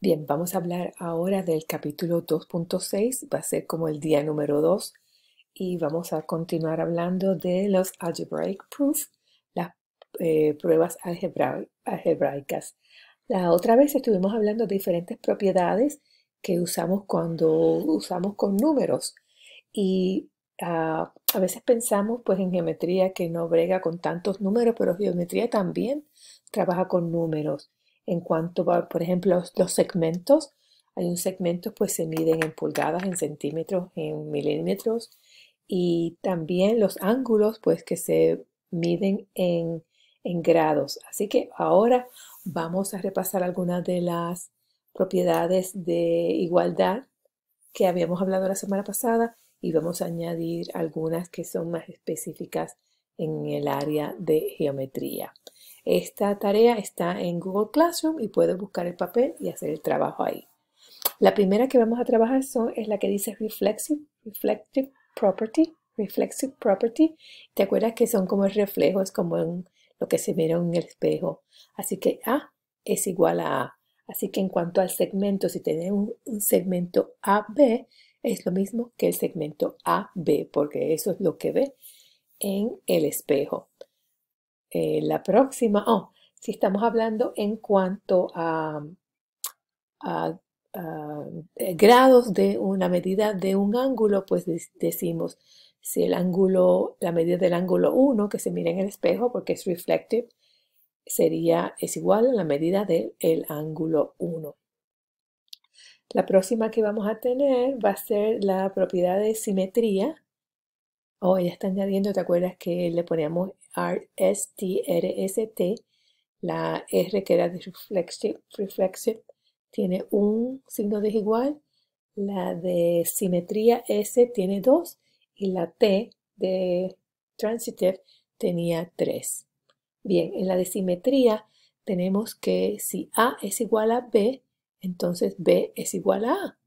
Bien, vamos a hablar ahora del capítulo 2.6, va a ser como el día número 2 y vamos a continuar hablando de los algebraic proofs, las eh, pruebas algebraicas. La otra vez estuvimos hablando de diferentes propiedades que usamos cuando usamos con números y ah, a veces pensamos pues en geometría que no brega con tantos números, pero geometría también trabaja con números en cuanto a, por ejemplo, los, segmentos. Hay un segmento pues se miden en pulgadas, en centímetros, en milímetros y también los ángulos pues que se miden en, en grados. Así que ahora vamos a repasar algunas de las propiedades de igualdad que habíamos hablado la semana pasada y vamos a añadir algunas que son más específicas en el área de geometría. Esta tarea está en Google Classroom y puedo buscar el papel y hacer el trabajo ahí. La primera que vamos a trabajar son, es la que dice reflexive, reflective property, reflexive property. ¿Te acuerdas que son como el reflejo, es como en lo que se mira en el espejo? Así que A es igual a A. Así que en cuanto al segmento, si tiene un segmento AB, es lo mismo que el segmento AB, porque eso es lo que ve en el espejo. Eh, la próxima, oh, si estamos hablando en cuanto a, eh, grados de una medida de un ángulo, pues decimos si el ángulo, la medida del ángulo 1 que se mira en el espejo porque es reflective, sería, es igual a la medida del el ángulo 1. La próxima que vamos a tener va a ser la propiedad de simetría. Oh, ya está añadiendo, ¿te acuerdas que le poníamos R, S, S, T, T, la R que era de reflexive, reflexive tiene un signo desigual, la de simetría S tiene dos y la T de transitive tenía tres. Bien, en la de simetría tenemos que si A es igual a B, entonces B es igual a A.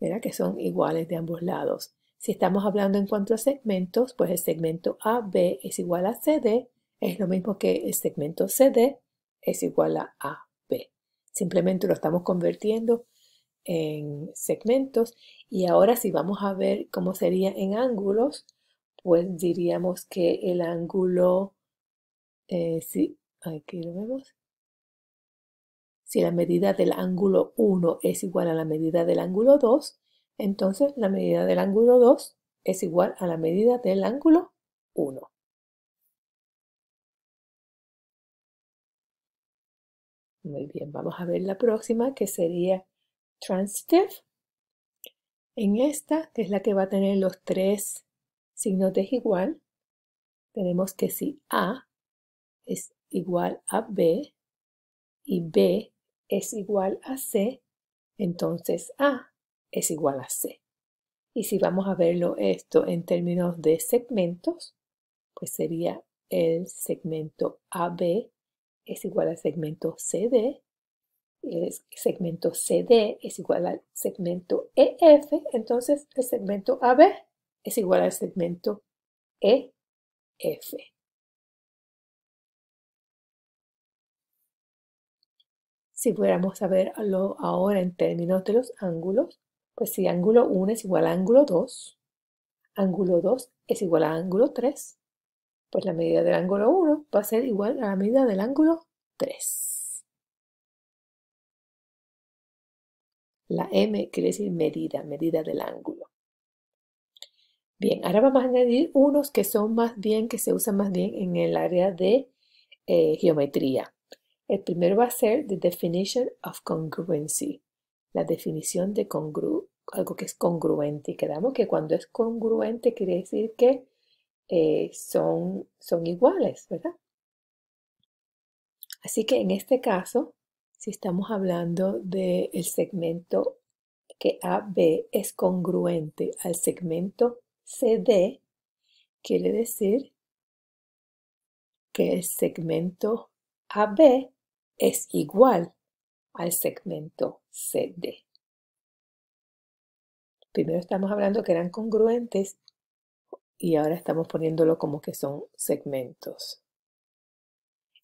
¿Verdad? Que son iguales de ambos lados. Si estamos hablando en cuanto a segmentos, pues el segmento AB es igual a CD, es lo mismo que el segmento CD es igual a AB. Simplemente lo estamos convirtiendo en segmentos y ahora si vamos a ver cómo sería en ángulos, pues diríamos que el ángulo, eh, si la medida del ángulo 1 es igual a la medida del ángulo 2, entonces la medida del ángulo 2 es igual a la medida del ángulo 1. Muy bien, vamos a ver la próxima que sería transitive. En esta, que es la que va a tener los tres signos de igual, tenemos que si A es igual a B y B es igual a C, entonces A es igual a C. Y si vamos a verlo esto en términos de segmentos, pues sería el segmento AB es igual al segmento CD, el segmento CD es igual al segmento EF, entonces el segmento AB es igual al segmento EF. Si fuéramos a verlo ahora en términos de los ángulos, pues si ángulo 1 es igual a ángulo 2, ángulo 2 es igual a ángulo 3, pues la medida del ángulo 1 va a ser igual a la medida del ángulo 3. La M quiere decir medida, medida del ángulo. Bien, ahora vamos a añadir unos que son más bien, que se usan más bien en el área de eh, geometría. El primero va a ser the definition of congruency, la definición de congru algo que es congruente y quedamos que cuando es congruente quiere decir que eh, son, son iguales, ¿verdad? Así que en este caso, si estamos hablando del segmento que AB es congruente al segmento CD, quiere decir que el segmento AB es igual al segmento CD. Primero estamos hablando que eran congruentes y ahora estamos poniéndolo como que son segmentos.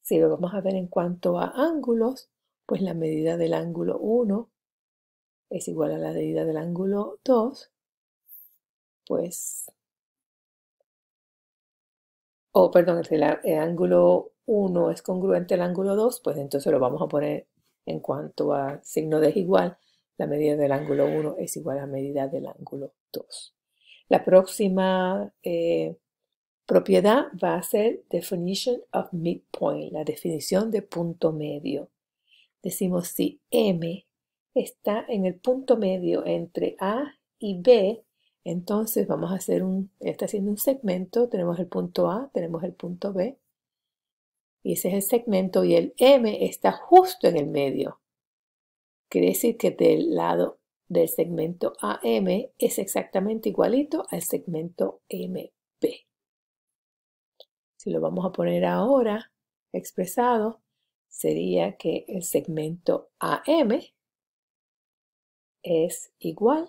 Si lo vamos a ver en cuanto a ángulos, pues la medida del ángulo 1 es igual a la medida del ángulo 2, pues... O, oh, perdón, si el, ángulo 1 es congruente al ángulo 2, pues entonces lo vamos a poner en cuanto a signo de igual la medida del ángulo 1 es igual a la medida del ángulo 2. La próxima eh, propiedad va a ser definition of midpoint, la definición de punto medio. Decimos si M está en el punto medio entre A y B, entonces vamos a hacer un, está haciendo un segmento, tenemos el punto A, tenemos el punto B, y ese es el segmento, y el M está justo en el medio. Quiere decir que del lado del segmento AM es exactamente igualito al segmento MP. Si lo vamos a poner ahora expresado, sería que el segmento AM es igual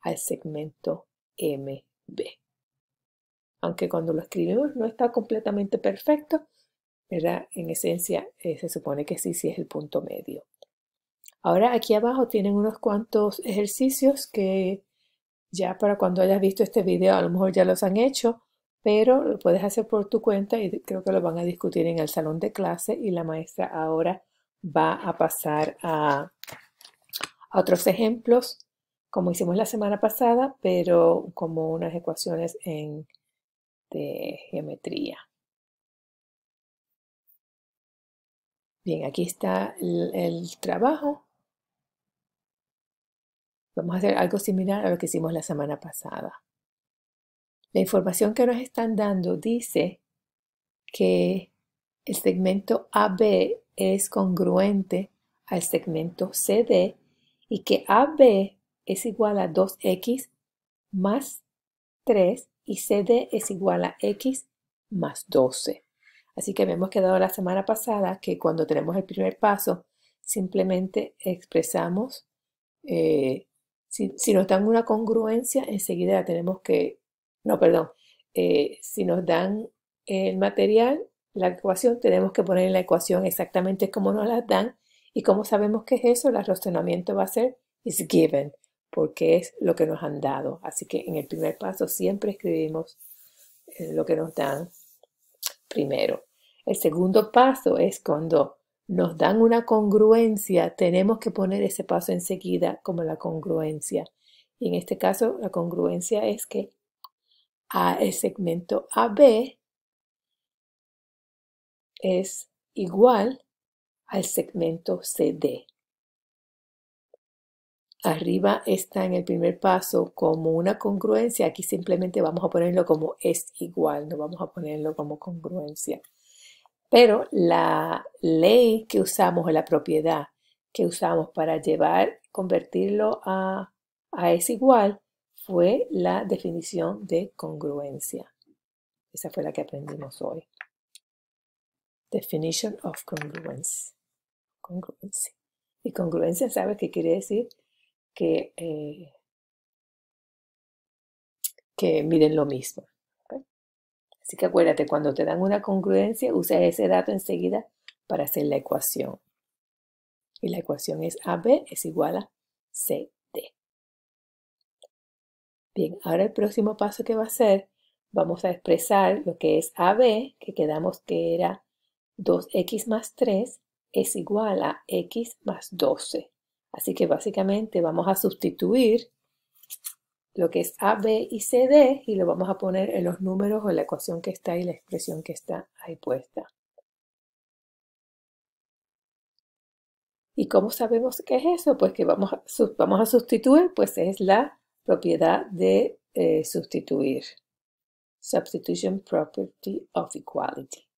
al segmento MB. Aunque cuando lo escribimos no está completamente perfecto, ¿verdad? En esencia eh, se supone que sí, sí es el punto medio. Ahora aquí abajo tienen unos cuantos ejercicios que ya para cuando hayas visto este video a lo mejor ya los han hecho, pero lo puedes hacer por tu cuenta y creo que lo van a discutir en el salón de clase y la maestra ahora va a pasar a, otros ejemplos como hicimos la semana pasada, pero como unas ecuaciones en, de geometría. Bien, aquí está el trabajo. Vamos a hacer algo similar a lo que hicimos la semana pasada. La información que nos están dando dice que el segmento AB es congruente al segmento CD y que AB es igual a 2x más 3 y CD es igual a x más 12. Así que hemos quedado la semana pasada que cuando tenemos el primer paso simplemente expresamos eh, si, nos dan una congruencia, enseguida la tenemos que, no, perdón, eh, si nos dan el material, la ecuación, tenemos que poner en la ecuación exactamente como nos la dan y como sabemos que es eso, el razonamiento va a ser is given, porque es lo que nos han dado. Así que en el primer paso siempre escribimos eh, lo que nos dan primero. El segundo paso es cuando nos dan una congruencia, tenemos que poner ese paso enseguida como la congruencia. Y en este caso, la congruencia es que a el segmento AB es igual al segmento CD. Arriba está en el primer paso como una congruencia. Aquí simplemente vamos a ponerlo como es igual, no vamos a ponerlo como congruencia. Pero la ley que usamos o la propiedad que usamos para llevar, convertirlo a, es igual, fue la definición de congruencia. Esa fue la que aprendimos hoy. Definition of congruence. Congruencia. Y congruencia, ¿sabes qué quiere decir? Que, eh, que miren lo mismo. Así que acuérdate, cuando te dan una congruencia, usa ese dato enseguida para hacer la ecuación. Y la ecuación es AB es igual a CD. Bien, ahora el próximo paso que va a ser, vamos a expresar lo que es AB, que quedamos que era 2x más 3 es igual a x más 12. Así que básicamente vamos a sustituir lo que es A, B y C, D y lo vamos a poner en los números o en la ecuación que está y la expresión que está ahí puesta. ¿Y cómo sabemos qué es eso? Pues que vamos a, sustituir, pues es la propiedad de eh, sustituir. Substitution property of equality.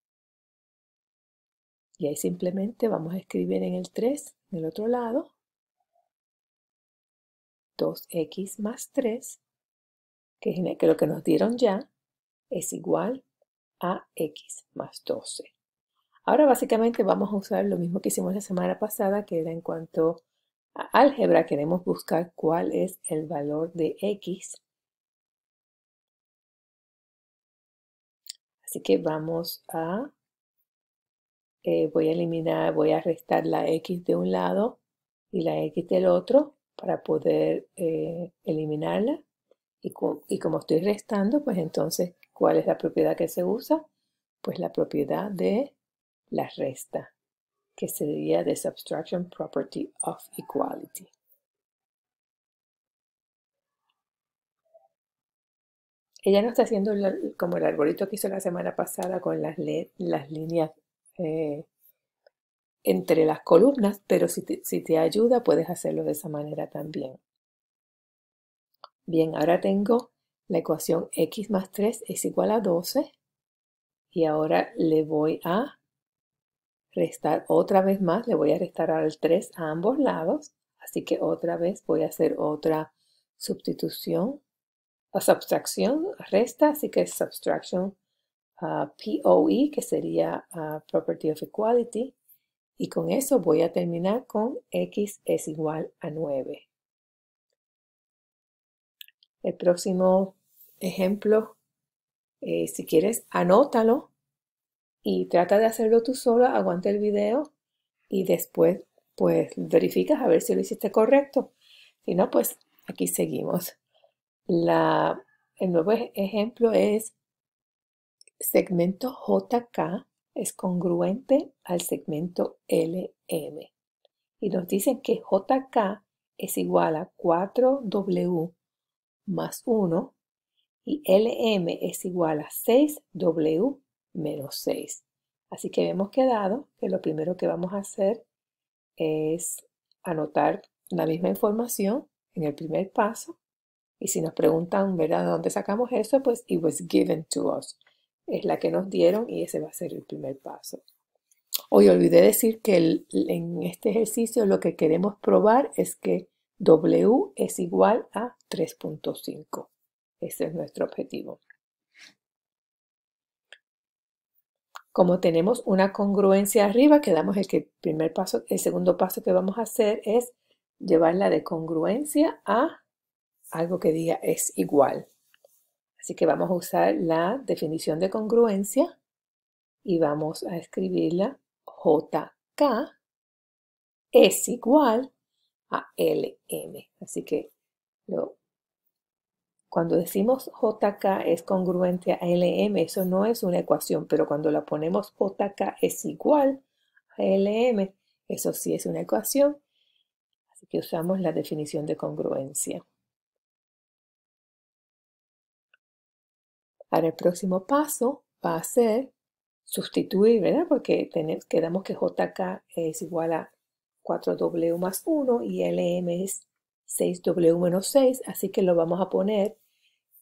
Y ahí simplemente vamos a escribir en el 3, en el otro lado, 2x más 3, que es lo que nos dieron ya, es igual a x más 12. Ahora básicamente vamos a usar lo mismo que hicimos la semana pasada, que era en cuanto a álgebra, queremos buscar cuál es el valor de x. Así que vamos a, eh, voy a eliminar, voy a restar la x de un lado y la x del otro para poder eh, eliminarla. Y, como estoy restando, pues entonces, ¿cuál es la propiedad que se usa? Pues la propiedad de la resta, que sería the subtraction property of equality. Ella no está haciendo como el arbolito que hizo la semana pasada con las, las líneas eh, entre las columnas, pero si te, ayuda puedes hacerlo de esa manera también. Bien, ahora tengo la ecuación x más 3 es igual a 12 y ahora le voy a restar otra vez más, le voy a restar al 3 a ambos lados, así que otra vez voy a hacer otra sustitución, la subtracción, resta, así que subtraction uh, ah, POE, que sería ah, Property of Equality, y con eso voy a terminar con x es igual a 9. El próximo ejemplo, eh, si quieres, anótalo y trata de hacerlo tú solo, aguanta el video y después pues verificas a ver si lo hiciste correcto. Si no, pues aquí seguimos. el nuevo ejemplo es segmento JK es congruente al segmento LM. Y nos dicen que JK es igual a 4W más 1 y LM es igual a 6W menos 6. Así que hemos quedado que lo primero que vamos a hacer es anotar la misma información en el primer paso. Y si nos preguntan, ¿verdad? ¿De dónde sacamos eso? Pues it was given to us es la que nos dieron y ese va a ser el primer paso. Hoy olvidé decir que en este ejercicio lo que queremos probar es que W es igual a 3.5. Ese es nuestro objetivo. Como tenemos una congruencia arriba, quedamos el que el primer paso, el segundo paso que vamos a hacer es llevarla de congruencia a algo que diga es igual. Así que vamos a usar la definición de congruencia y vamos a escribirla JK es igual a LM. Así que cuando decimos JK es congruente a LM, eso no es una ecuación, pero cuando la ponemos JK es igual a LM, eso sí es una ecuación. Así que usamos la definición de congruencia. Ahora el próximo paso va a ser sustituir, ¿verdad? Porque tenemos, quedamos que JK es igual a 4W más 1 y LM es 6W menos 6, así que lo vamos a poner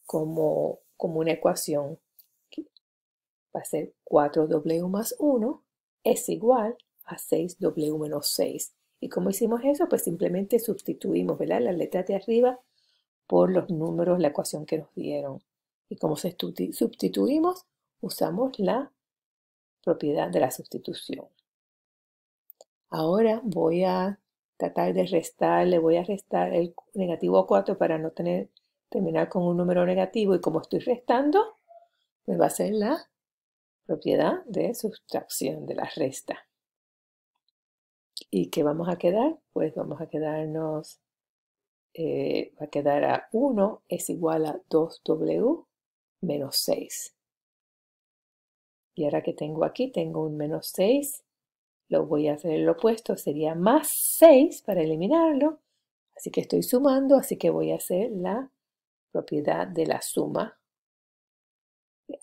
como, como una ecuación. Va a ser 4W más 1 es igual a 6W menos 6. ¿Y cómo hicimos eso? Pues simplemente sustituimos ¿verdad? las letras de arriba por los números, la ecuación que nos dieron. Y como se sustituimos, usamos la propiedad de la sustitución. Ahora voy a tratar de restar, le voy a restar el negativo 4 para no tener, terminar con un número negativo. Y como estoy restando, me pues va a ser la propiedad de sustracción de la resta. ¿Y qué vamos a quedar? Pues vamos a quedarnos, eh, va a quedar a 1 es igual a 2w menos 6. Y ahora que tengo aquí, tengo un menos 6, lo voy a hacer el opuesto, sería más 6 para eliminarlo. Así que estoy sumando, así que voy a hacer la propiedad de la suma,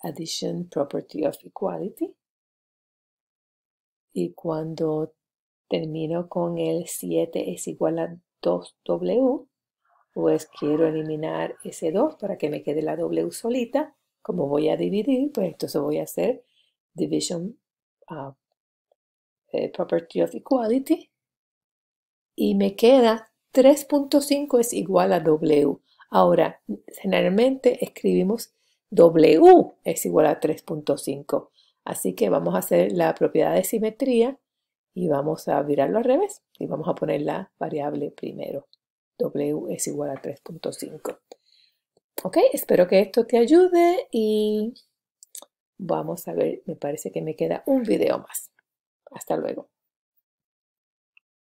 addition property of equality. Y cuando termino con el 7 es igual a 2w, pues quiero eliminar ese 2 para que me quede la W solita. Como voy a dividir, pues entonces voy a hacer division ah, eh, property of equality. Y me queda 3.5 es igual a W. Ahora, generalmente escribimos W es igual a 3.5. Así que vamos a hacer la propiedad de simetría y vamos a virarlo al revés y vamos a poner la variable primero. W es igual a 3.5. Ok, espero que esto te ayude y vamos a ver, me parece que me queda un video más. Hasta luego.